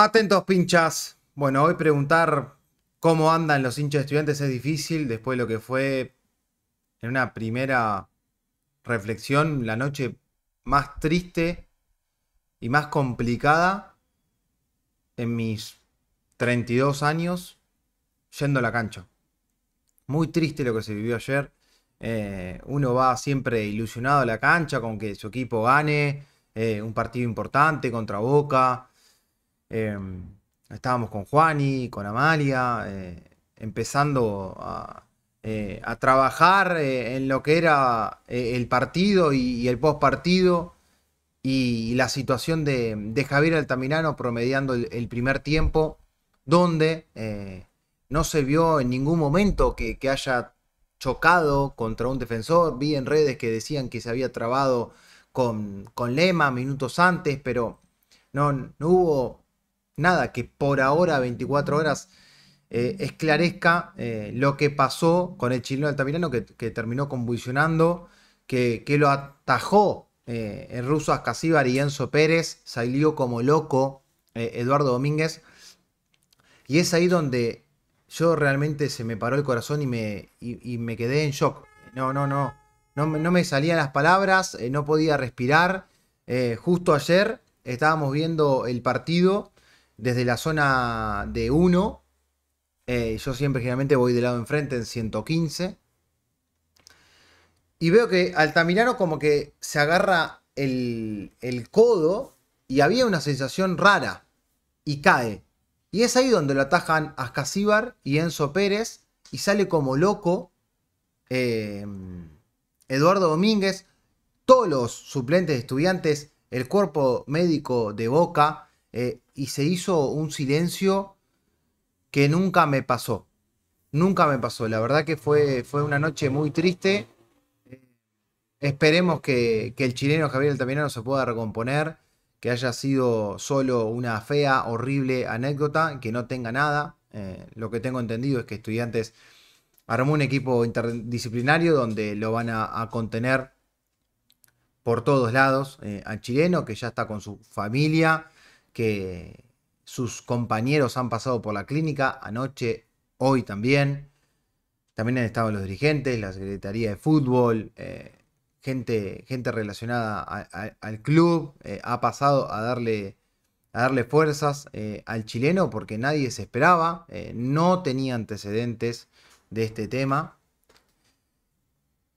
Atentos pinchas. Bueno, hoy preguntar cómo andan los hinchas estudiantes es difícil, después de lo que fue en una primera reflexión, la noche más triste y más complicada en mis 32 años yendo a la cancha. Muy triste lo que se vivió ayer. Eh, uno va siempre ilusionado a la cancha con que su equipo gane eh, un partido importante contra Boca Em, estábamos con Juani, con Amalia, eh, empezando a, eh, trabajar eh, en lo que era el partido y, el post partido y, la situación de, Javier Altamirano promediando el, primer tiempo, donde no se vio en ningún momento que, haya chocado contra un defensor. Vi en redes que decían que se había trabado con, Lema minutos antes, pero no, no hubo nada que por ahora, 24 horas, eh, esclarezca eh, lo que pasó con el chileno Altamirano, que, que terminó convulsionando, que, lo atajó eh, en el ruso Ascasíbar y Enzo Pérez, salió como loco Eduardo Domínguez. Y es ahí donde yo realmente se me paró el corazón y me, me quedé en shock. No, no, no. No, no me salían las palabras, no podía respirar. justo ayer estábamos viendo el partido desde la zona de 1. Eh, yo siempre generalmente voy de lado enfrente en 115. Y veo que Altamirano como que se agarra el, codo y había una sensación rara y cae. Y es ahí donde lo atajan Ascasíbar y Enzo Pérez y sale como loco eh, Eduardo Domínguez, todos los suplentes estudiantes, el cuerpo médico de Boca, eh, y se hizo un silencio que nunca me pasó. Nunca me pasó. La verdad que fue, una noche muy triste. Eh, esperemos que, que, el chileno Javier Altamirano se pueda recomponer, que haya sido solo una fea, horrible anécdota, que no tenga nada. Eh, lo que tengo entendido es que estudiantes armó un equipo interdisciplinario donde lo van a, contener por todos lados al chileno, que ya está con su familia, que sus compañeros han pasado por la clínica anoche, hoy también. También han estado los dirigentes, la Secretaría de Fútbol, eh, gente, gente relacionada al club, eh, ha pasado a darle, a darle fuerzas eh, al chileno porque nadie se esperaba, no tenía antecedentes de este tema.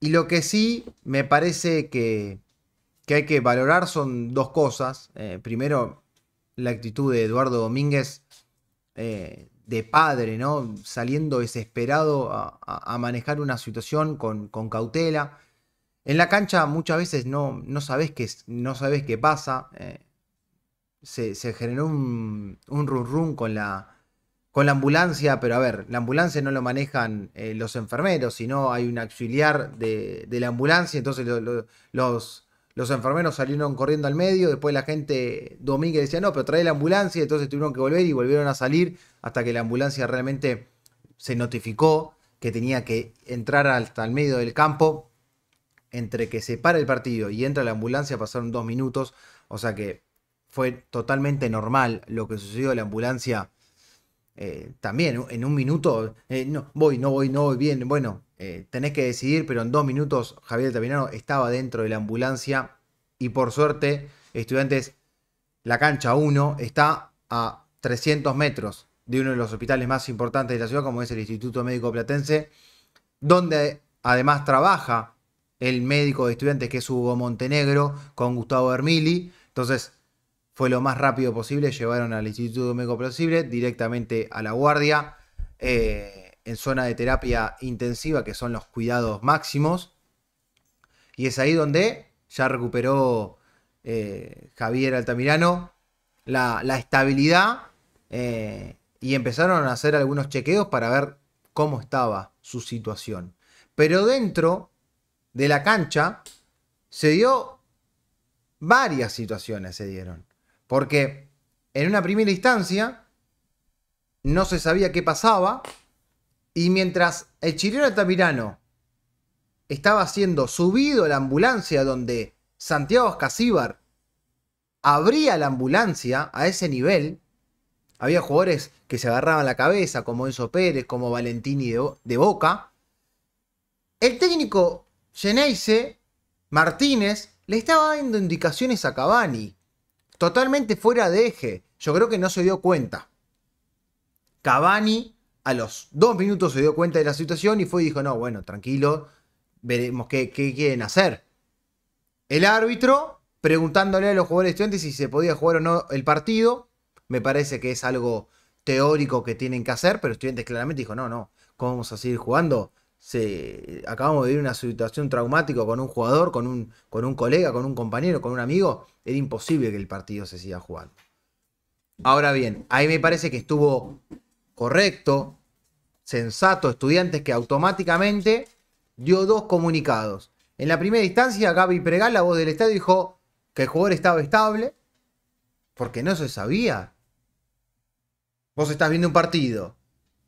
Y lo que sí me parece que, hay que valorar son dos cosas. primero, la actitud de Eduardo Domínguez eh, de padre, ¿no? Saliendo desesperado a, manejar una situación con, cautela. En la cancha muchas veces no, no, sabes, qué, no qué pasa. Eh, se, generó un, un run con la, con la ambulancia, pero a ver, la ambulancia no lo manejan eh, los enfermeros, sino hay un auxiliar de, la ambulancia, entonces los los enfermeros salieron corriendo al medio, después la gente Domínguez decía, no, pero trae la ambulancia, entonces tuvieron que volver y volvieron a salir hasta que la ambulancia realmente se notificó que tenía que entrar hasta el medio del campo. Entre que se para el partido y entra la ambulancia pasaron dos minutos, o sea que fue totalmente normal lo que sucedió. La ambulancia eh, también en un minuto, eh, no voy, no voy, no voy bien, bueno, eh, tenés que decidir, pero en dos minutos Javier Tapinano estaba dentro de la ambulancia y por suerte, estudiantes, la cancha 1 está a 300 metros de uno de los hospitales más importantes de la ciudad, como es el Instituto Médico Platense, donde además trabaja el médico de estudiantes que es Hugo Montenegro con Gustavo Ermili. Entonces, fue lo más rápido posible, llevaron al Instituto Médico Platense directamente a la guardia. Eh, en zona de terapia intensiva, que son los cuidados máximos. Y es ahí donde ya recuperó eh, Javier Altamirano la, estabilidad eh, y empezaron a hacer algunos chequeos para ver cómo estaba su situación. Pero dentro de la cancha se dio varias situaciones, se dieron. Porque en una primera instancia no se sabía qué pasaba, y mientras el chileno Altamirano estaba siendo subido a la ambulancia donde Santiago Casíbar abría la ambulancia a ese nivel, había jugadores que se agarraban la cabeza, como Enzo Pérez, como Valentini de, Boca. El técnico Geneise Martínez le estaba dando indicaciones a Cavani, totalmente fuera de eje. Yo creo que no se dio cuenta. Cavani a los dos minutos se dio cuenta de la situación y fue y dijo, no, bueno, tranquilo, veremos qué, quieren hacer. El árbitro preguntándole a los jugadores estudiantes si se podía jugar o no el partido, me parece que es algo teórico que tienen que hacer, pero estudiantes claramente dijo, no, no, ¿cómo vamos a seguir jugando? Se, acabamos de vivir una situación traumática con un jugador, con un, con un colega, con un compañero, con un amigo, era imposible que el partido se siga jugando. Ahora bien, ahí me parece que estuvo correcto, sensato, estudiantes que automáticamente dio dos comunicados. En la primera instancia, Gaby Pregal, la voz del estadio, dijo que el jugador estaba estable, porque no se sabía. Vos estás viendo un partido,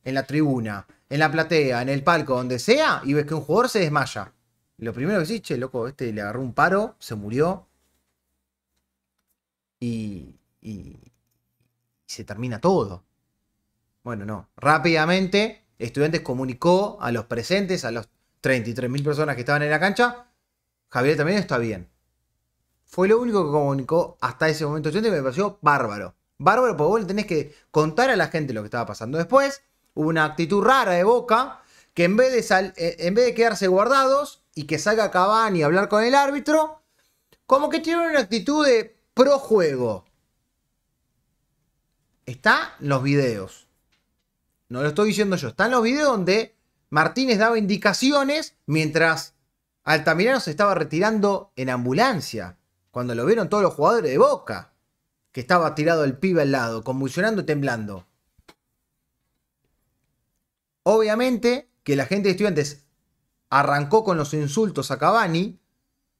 en la tribuna, en la platea, en el palco, donde sea, y ves que un jugador se desmaya. Lo primero que decís, che, loco, este le agarró un paro, se murió. y se termina todo. Bueno, no. Rápidamente, Estudiantes comunicó a los presentes, a los 33.000 personas que estaban en la cancha, Javier también está bien. Fue lo único que comunicó hasta ese momento Estudiantes me pareció bárbaro. Bárbaro porque vos le tenés que contar a la gente lo que estaba pasando. Después, hubo una actitud rara de Boca que en vez de, eh, en vez de quedarse guardados y que salga Cavani y hablar con el árbitro, como que tiene una actitud de pro juego. Está en los videos. No lo estoy diciendo yo. Están los videos donde Martínez daba indicaciones mientras Altamirano se estaba retirando en ambulancia. Cuando lo vieron todos los jugadores de Boca. Que estaba tirado el pibe al lado, convulsionando, temblando. Obviamente que la gente de estudiantes arrancó con los insultos a Cavani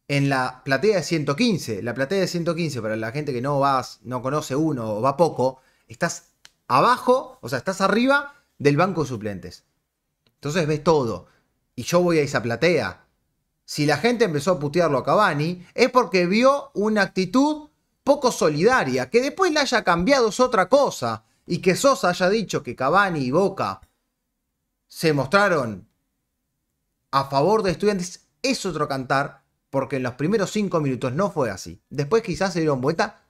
en la platea de 115. La platea de 115, para la gente que no, vas, no conoce uno o va poco, estás abajo, o sea, estás arriba del banco de suplentes. Entonces ves todo. Y yo voy a esa platea. Si la gente empezó a putearlo a Cavani, es porque vio una actitud poco solidaria. Que después la haya cambiado es otra cosa. Y que Sosa haya dicho que Cavani y Boca se mostraron a favor de estudiantes es otro cantar. Porque en los primeros cinco minutos no fue así. Después quizás se dieron vuelta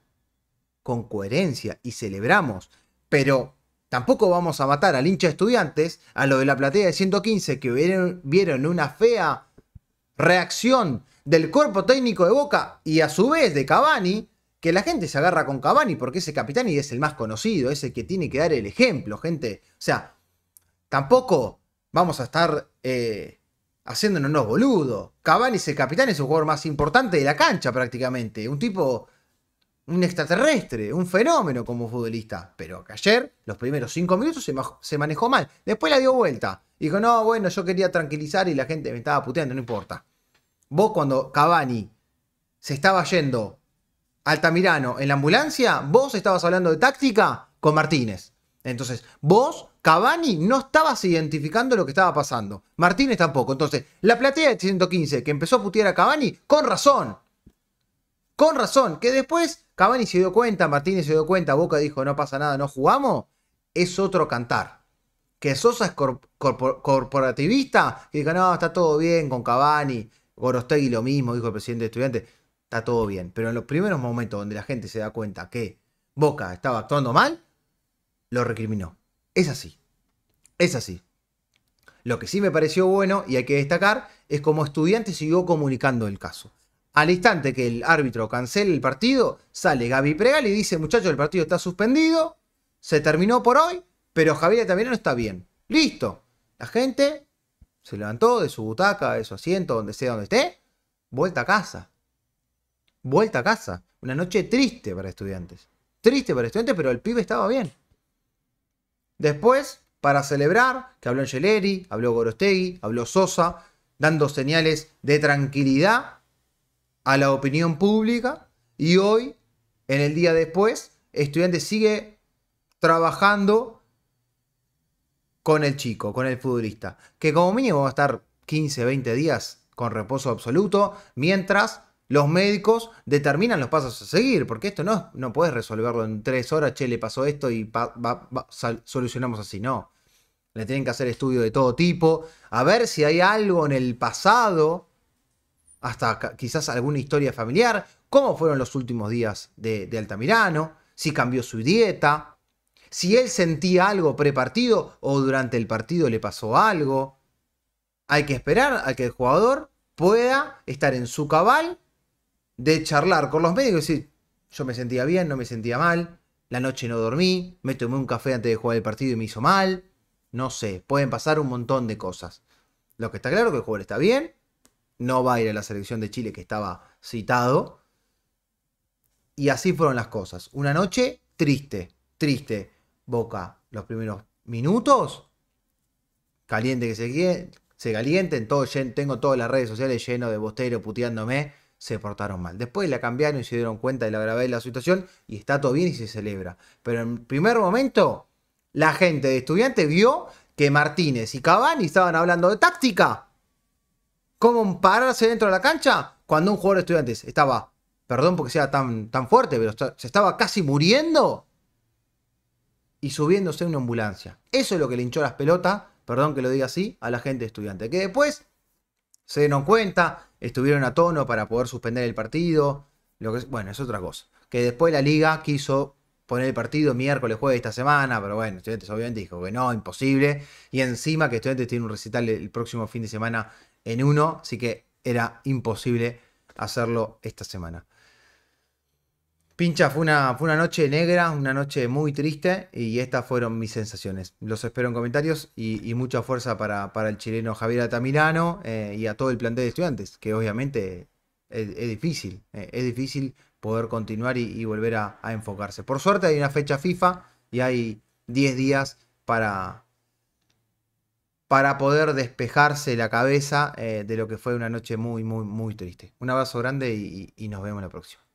con coherencia y celebramos. Pero Tampoco vamos a matar al hincha de estudiantes, a lo de la platea de 115, que vieron, una fea reacción del cuerpo técnico de Boca y a su vez de Cavani, que la gente se agarra con Cavani porque ese capitán y es el más conocido, es el que tiene que dar el ejemplo, gente. O sea, tampoco vamos a estar eh, haciéndonos boludo. Cavani es el capitán, es el jugador más importante de la cancha prácticamente. Un tipo un extraterrestre, un fenómeno como futbolista. Pero que ayer, los primeros cinco minutos, se, manejó mal. Después la dio vuelta. Dijo, no, bueno, yo quería tranquilizar y la gente me estaba puteando, no importa. Vos cuando Cavani se estaba yendo a Altamirano en la ambulancia, vos estabas hablando de táctica con Martínez. Entonces, vos, Cavani, no estabas identificando lo que estaba pasando. Martínez tampoco. Entonces, la platea de 115 que empezó a putear a Cavani, con razón. Con razón, que después Cavani se dio cuenta, Martínez se dio cuenta, Boca dijo no pasa nada, no jugamos, es otro cantar. Que Sosa es corporativista, que diga no, está todo bien con Cavani, Gorostegui lo mismo, dijo el presidente de estudiantes, está todo bien. Pero en los primeros momentos donde la gente se da cuenta que Boca estaba actuando mal, lo recriminó. Es así, es así. Lo que sí me pareció bueno y hay que destacar es como estudiante siguió comunicando el caso. Al instante que el árbitro cancele el partido, sale Gaby Pregal y dice, muchachos, el partido está suspendido, se terminó por hoy, pero Javier también no está bien. Listo. La gente se levantó de su butaca, de su asiento, donde sea donde esté, vuelta a casa. Vuelta a casa. Una noche triste para estudiantes. Triste para estudiantes, pero el pibe estaba bien. Después, para celebrar, que habló Angeleri, habló Gorostegui, habló Sosa, dando señales de tranquilidad a la opinión pública y hoy, en el día después, estudiante sigue trabajando con el chico, con el futbolista, que como mínimo va a estar 15, 20 días con reposo absoluto, mientras los médicos determinan los pasos a seguir, porque esto no, no puedes resolverlo en tres horas, che, le pasó esto y solucionamos así, no. Le tienen que hacer estudio de todo tipo, a ver si hay algo en el pasado hasta quizás alguna historia familiar, cómo fueron los últimos días de, Altamirano, si cambió su dieta, si él sentía algo prepartido o durante el partido le pasó algo. Hay que esperar a que el jugador pueda estar en su cabal de charlar con los médicos y decir, yo me sentía bien, no me sentía mal, la noche no dormí, me tomé un café antes de jugar el partido y me hizo mal, no sé, pueden pasar un montón de cosas. Lo que está claro es que el jugador está bien, no va a ir a la selección de Chile que estaba citado. Y así fueron las cosas. Una noche triste, triste. Boca, los primeros minutos, caliente que se, se calienten, todo, tengo todas las redes sociales llenas de bostero puteándome, se portaron mal. Después la cambiaron y se dieron cuenta de la gravedad de la situación y está todo bien y se celebra. Pero en primer momento, la gente de estudiante vio que Martínez y Cavani estaban hablando de táctica ¿Cómo pararse dentro de la cancha? Cuando un jugador de estudiantes estaba, perdón porque sea tan, tan fuerte, pero se estaba casi muriendo y subiéndose a una ambulancia. Eso es lo que le hinchó las pelotas, perdón que lo diga así, a la gente de estudiante. Que después se dieron cuenta, estuvieron a tono para poder suspender el partido. Lo que, bueno, es otra cosa. Que después la liga quiso poner el partido miércoles, jueves esta semana, pero bueno, Estudiantes obviamente dijo que no, imposible. Y encima que Estudiantes tiene un recital el próximo fin de semana en uno, así que era imposible hacerlo esta semana. Pincha, fue una, una noche negra, una noche muy triste y estas fueron mis sensaciones. Los espero en comentarios y, mucha fuerza para, el chileno Javier Atamirano eh, y a todo el plantel de estudiantes, que obviamente es, difícil, es difícil eh, poder continuar y, volver a, enfocarse. Por suerte hay una fecha FIFA y hay 10 días para, para poder despejarse la cabeza eh, de lo que fue una noche muy, muy, muy triste. Un abrazo grande y, y nos vemos la próxima.